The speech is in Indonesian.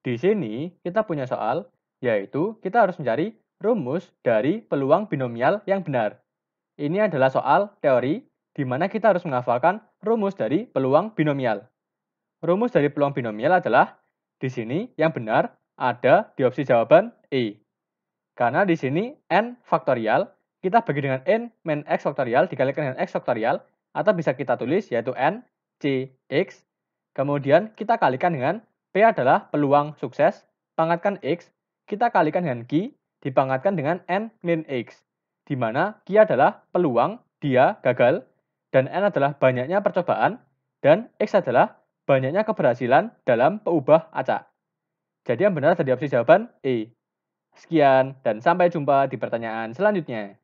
Di sini kita punya soal, yaitu kita harus mencari rumus dari peluang binomial yang benar. Ini adalah soal teori di mana kita harus menghafalkan rumus dari peluang binomial. Rumus dari peluang binomial adalah di sini yang benar ada di opsi jawaban E. Karena di sini n faktorial kita bagi dengan n min x faktorial dikalikan dengan x faktorial atau bisa kita tulis yaitu n c x kemudian kita kalikan dengan P adalah peluang sukses, pangkatkan X, kita kalikan dengan Q, dipangkatkan dengan N min X, di mana Q adalah peluang, dia gagal, dan N adalah banyaknya percobaan, dan X adalah banyaknya keberhasilan dalam peubah acak. Jadi yang benar dari opsi jawaban E. Sekian dan sampai jumpa di pertanyaan selanjutnya.